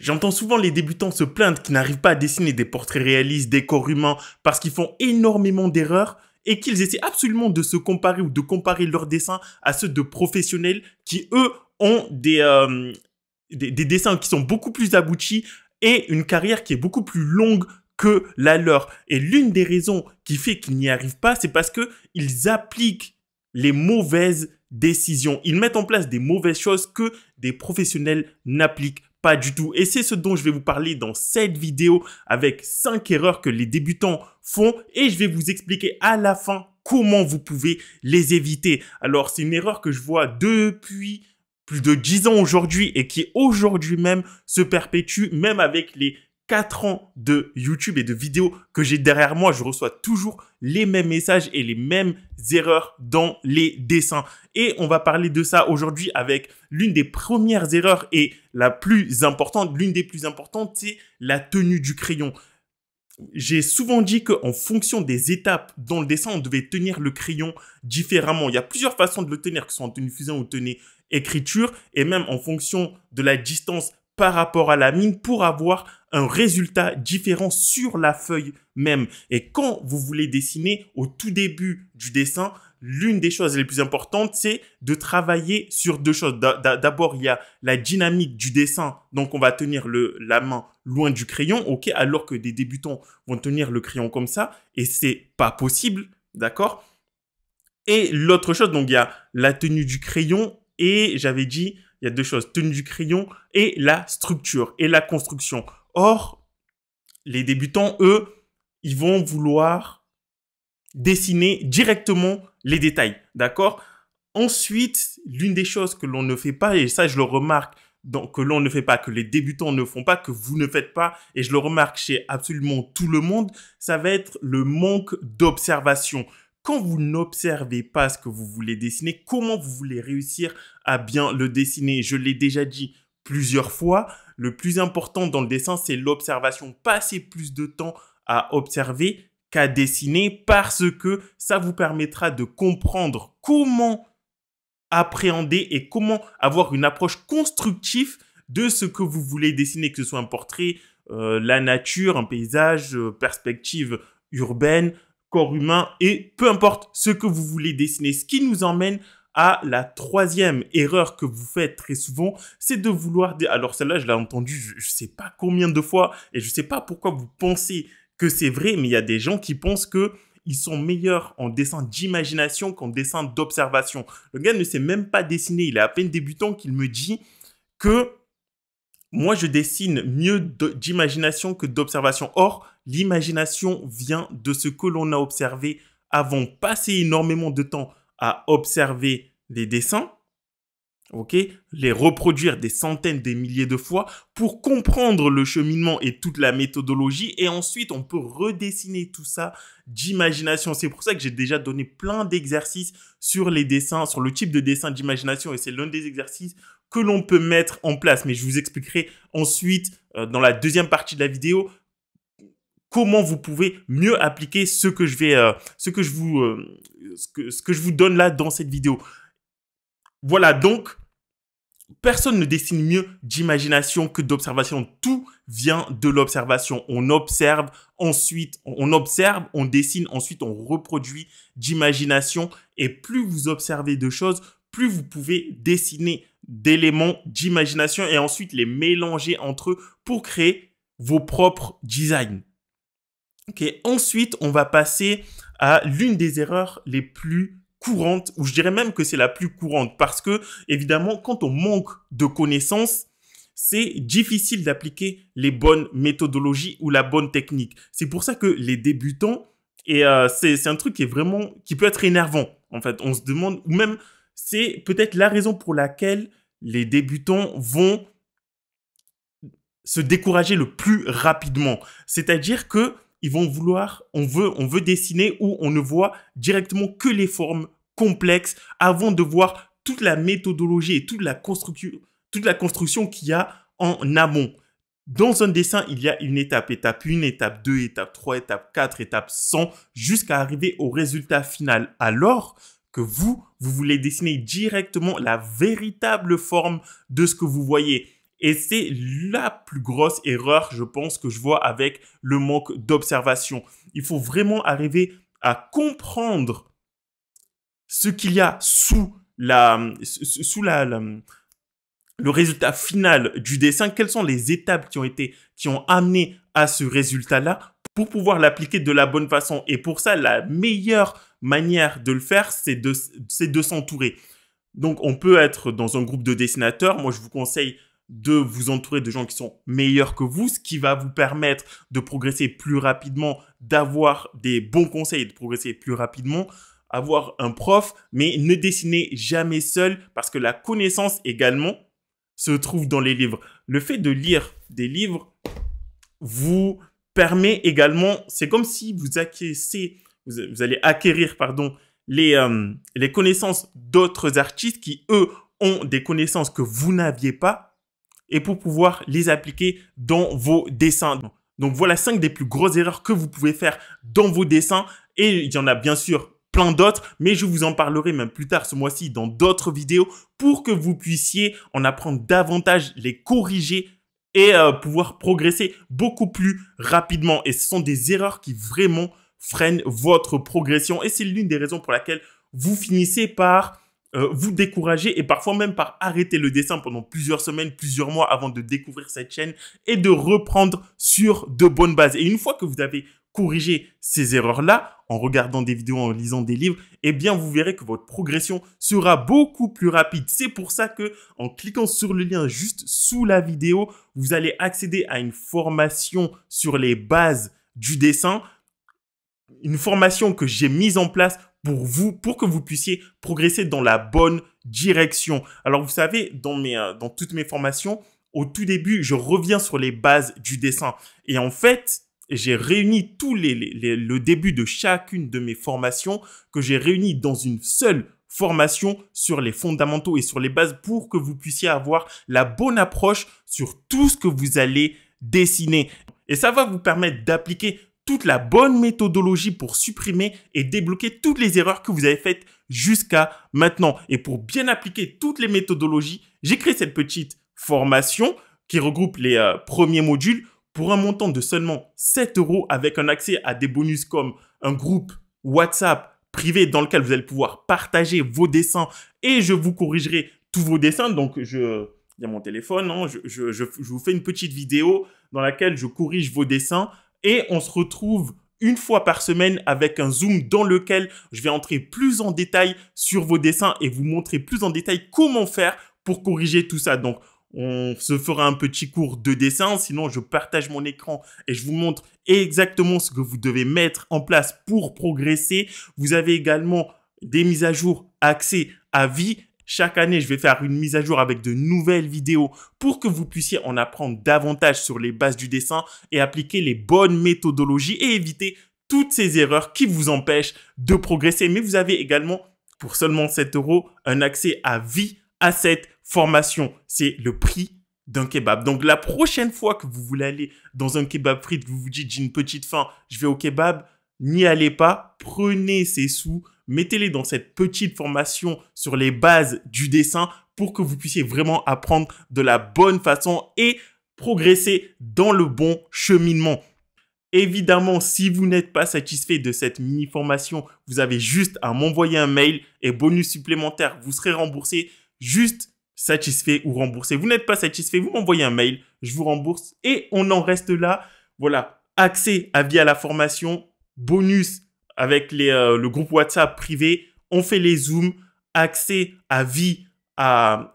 J'entends souvent les débutants se plaindre qu'ils n'arrivent pas à dessiner des portraits réalistes, des corps humains, parce qu'ils font énormément d'erreurs et qu'ils essaient absolument de se comparer ou de comparer leurs dessins à ceux de professionnels qui, eux, ont des, euh, dessins qui sont beaucoup plus aboutis et une carrière qui est beaucoup plus longue que la leur. Et l'une des raisons qui fait qu'ils n'y arrivent pas, c'est parce qu'ils appliquent les mauvaises décisions. Ils mettent en place des mauvaises choses que des professionnels n'appliquent pas du tout. Et c'est ce dont je vais vous parler dans cette vidéo avec 5 erreurs que les débutants font et je vais vous expliquer à la fin comment vous pouvez les éviter. Alors c'est une erreur que je vois depuis plus de 10 ans aujourd'hui et qui aujourd'hui même se perpétue même avec les 4 ans de YouTube et de vidéos que j'ai derrière moi, je reçois toujours les mêmes messages et les mêmes erreurs dans les dessins. Et on va parler de ça aujourd'hui avec l'une des premières erreurs et la plus importante, l'une des plus importantes, c'est la tenue du crayon. J'ai souvent dit qu'en fonction des étapes dans le dessin, on devait tenir le crayon différemment. Il y a plusieurs façons de le tenir, que ce soit en tenue fusée ou tenue écriture, et même en fonction de la distance par rapport à la mine pour avoir un résultat différent sur la feuille même. Et quand vous voulez dessiner au tout début du dessin, l'une des choses les plus importantes, c'est de travailler sur deux choses. D'abord, il y a la dynamique du dessin. Donc, on va tenir le, la main loin du crayon, ok, alors que des débutants vont tenir le crayon comme ça, et c'est pas possible, d'accord Et l'autre chose, donc il y a la tenue du crayon, et j'avais dit il y a deux choses, tenue du crayon et la structure et la construction. Or, les débutants, eux, ils vont vouloir dessiner directement les détails, d'accord Ensuite, l'une des choses que l'on ne fait pas, et ça je le remarque, donc, que l'on ne fait pas, que les débutants ne font pas, que vous ne faites pas, et je le remarque chez absolument tout le monde, ça va être le manque d'observation quand vous n'observez pas ce que vous voulez dessiner, comment vous voulez réussir à bien le dessiner Je l'ai déjà dit plusieurs fois, le plus important dans le dessin, c'est l'observation. Passez plus de temps à observer qu'à dessiner parce que ça vous permettra de comprendre comment appréhender et comment avoir une approche constructive de ce que vous voulez dessiner, que ce soit un portrait, euh, la nature, un paysage, euh, perspective urbaine, corps humain et peu importe ce que vous voulez dessiner. Ce qui nous emmène à la troisième erreur que vous faites très souvent, c'est de vouloir... Alors celle-là, je l'ai entendue je ne sais pas combien de fois et je ne sais pas pourquoi vous pensez que c'est vrai, mais il y a des gens qui pensent que ils sont meilleurs en dessin d'imagination qu'en dessin d'observation. Le gars ne sait même pas dessiner, il est à peine débutant qu'il me dit que moi je dessine mieux d'imagination que d'observation. Or, L'imagination vient de ce que l'on a observé avant passer énormément de temps à observer les dessins, ok, les reproduire des centaines, des milliers de fois pour comprendre le cheminement et toute la méthodologie. Et ensuite, on peut redessiner tout ça d'imagination. C'est pour ça que j'ai déjà donné plein d'exercices sur les dessins, sur le type de dessin d'imagination. Et c'est l'un des exercices que l'on peut mettre en place. Mais je vous expliquerai ensuite euh, dans la deuxième partie de la vidéo comment vous pouvez mieux appliquer ce que je vais, euh, ce que je vous, euh, ce, que, je vous donne là dans cette vidéo. Voilà donc, personne ne dessine mieux d'imagination que d'observation. Tout vient de l'observation. On observe, ensuite, on observe, on dessine, ensuite on reproduit d'imagination. Et plus vous observez de choses, plus vous pouvez dessiner d'éléments d'imagination et ensuite les mélanger entre eux pour créer vos propres designs. Et ensuite, on va passer à l'une des erreurs les plus courantes, ou je dirais même que c'est la plus courante, parce que évidemment, quand on manque de connaissances, c'est difficile d'appliquer les bonnes méthodologies ou la bonne technique. C'est pour ça que les débutants, et euh, c'est un truc qui est vraiment, qui peut être énervant, en fait. On se demande, ou même, c'est peut-être la raison pour laquelle les débutants vont se décourager le plus rapidement. C'est-à-dire que ils vont vouloir, on veut, on veut dessiner où on ne voit directement que les formes complexes avant de voir toute la méthodologie et toute la, construction, toute la construction qu'il y a en amont. Dans un dessin, il y a une étape, étape 1, étape 2, étape 3, étape 4, étape 100, jusqu'à arriver au résultat final. Alors que vous, vous voulez dessiner directement la véritable forme de ce que vous voyez. Et c'est la plus grosse erreur, je pense, que je vois avec le manque d'observation. Il faut vraiment arriver à comprendre ce qu'il y a sous la, sous la, le résultat final du dessin, quelles sont les étapes qui ont été, qui ont amené à ce résultat-là pour pouvoir l'appliquer de la bonne façon. Et pour ça, la meilleure manière de le faire, c'est de, de s'entourer. Donc, on peut être dans un groupe de dessinateurs. Moi, je vous conseille de vous entourer de gens qui sont meilleurs que vous, ce qui va vous permettre de progresser plus rapidement, d'avoir des bons conseils, de progresser plus rapidement, avoir un prof, mais ne dessinez jamais seul parce que la connaissance également se trouve dans les livres. Le fait de lire des livres vous permet également, c'est comme si vous acquiescez, vous, allez acquérir, pardon, les, euh, les connaissances d'autres artistes qui, eux, ont des connaissances que vous n'aviez pas et pour pouvoir les appliquer dans vos dessins. Donc voilà cinq des plus grosses erreurs que vous pouvez faire dans vos dessins et il y en a bien sûr plein d'autres, mais je vous en parlerai même plus tard ce mois-ci dans d'autres vidéos pour que vous puissiez en apprendre davantage, les corriger et euh, pouvoir progresser beaucoup plus rapidement. Et ce sont des erreurs qui vraiment freinent votre progression et c'est l'une des raisons pour laquelle vous finissez par euh, vous décourager et parfois même par arrêter le dessin pendant plusieurs semaines, plusieurs mois avant de découvrir cette chaîne et de reprendre sur de bonnes bases. Et une fois que vous avez corrigé ces erreurs-là, en regardant des vidéos, en lisant des livres, eh bien vous verrez que votre progression sera beaucoup plus rapide. C'est pour ça que en cliquant sur le lien juste sous la vidéo, vous allez accéder à une formation sur les bases du dessin, une formation que j'ai mise en place pour vous, pour que vous puissiez progresser dans la bonne direction. Alors, vous savez, dans, mes, euh, dans toutes mes formations, au tout début, je reviens sur les bases du dessin. Et en fait, j'ai réuni tous les, le début de chacune de mes formations que j'ai réuni dans une seule formation sur les fondamentaux et sur les bases pour que vous puissiez avoir la bonne approche sur tout ce que vous allez dessiner. Et ça va vous permettre d'appliquer toute la bonne méthodologie pour supprimer et débloquer toutes les erreurs que vous avez faites jusqu'à maintenant. Et pour bien appliquer toutes les méthodologies, j'ai créé cette petite formation qui regroupe les euh, premiers modules pour un montant de seulement 7 euros avec un accès à des bonus comme un groupe WhatsApp privé dans lequel vous allez pouvoir partager vos dessins et je vous corrigerai tous vos dessins. Donc, je, il y a mon téléphone, hein, je, je, je, vous fais une petite vidéo dans laquelle je corrige vos dessins et on se retrouve une fois par semaine avec un zoom dans lequel je vais entrer plus en détail sur vos dessins et vous montrer plus en détail comment faire pour corriger tout ça. Donc, on se fera un petit cours de dessin, sinon je partage mon écran et je vous montre exactement ce que vous devez mettre en place pour progresser. Vous avez également des mises à jour accès à vie chaque année, je vais faire une mise à jour avec de nouvelles vidéos pour que vous puissiez en apprendre davantage sur les bases du dessin et appliquer les bonnes méthodologies et éviter toutes ces erreurs qui vous empêchent de progresser. Mais vous avez également, pour seulement 7 euros, un accès à vie à cette formation. C'est le prix d'un kebab. Donc la prochaine fois que vous voulez aller dans un kebab frite, vous vous dites j'ai une petite faim, je vais au kebab, n'y allez pas, prenez ces sous mettez-les dans cette petite formation sur les bases du dessin pour que vous puissiez vraiment apprendre de la bonne façon et progresser dans le bon cheminement. Évidemment, si vous n'êtes pas satisfait de cette mini-formation, vous avez juste à m'envoyer un mail et bonus supplémentaire, vous serez remboursé juste satisfait ou remboursé. Vous n'êtes pas satisfait, vous m'envoyez un mail, je vous rembourse et on en reste là. Voilà, accès à via la formation, bonus avec euh, le groupe WhatsApp privé. On fait les Zooms, accès à vie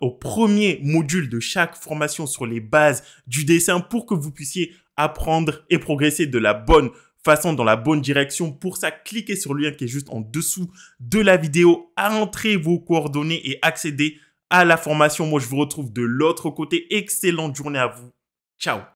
au premier module de chaque formation sur les bases du dessin pour que vous puissiez apprendre et progresser de la bonne façon, dans la bonne direction. Pour ça, cliquez sur le lien qui est juste en dessous de la vidéo, entrez vos coordonnées et accédez à la formation. Moi, je vous retrouve de l'autre côté. Excellente journée à vous. Ciao